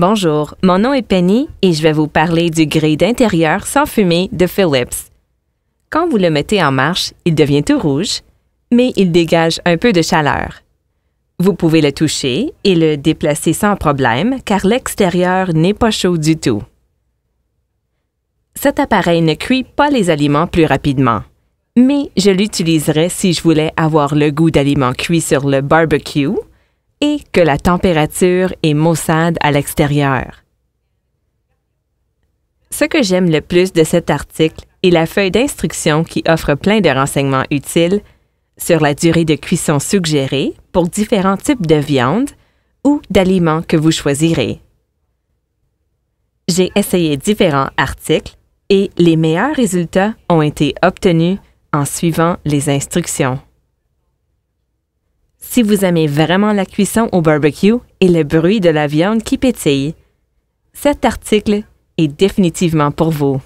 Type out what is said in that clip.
Bonjour, mon nom est Penny et je vais vous parler du gris d'intérieur sans fumée de Philips. Quand vous le mettez en marche, il devient tout rouge, mais il dégage un peu de chaleur. Vous pouvez le toucher et le déplacer sans problème car l'extérieur n'est pas chaud du tout. Cet appareil ne cuit pas les aliments plus rapidement, mais je l'utiliserais si je voulais avoir le goût d'aliments cuits sur le barbecue et que la température est maussade à l'extérieur. Ce que j'aime le plus de cet article est la feuille d'instruction qui offre plein de renseignements utiles sur la durée de cuisson suggérée pour différents types de viande ou d'aliments que vous choisirez. J'ai essayé différents articles et les meilleurs résultats ont été obtenus en suivant les instructions si vous aimez vraiment la cuisson au barbecue et le bruit de la viande qui pétille. Cet article est définitivement pour vous.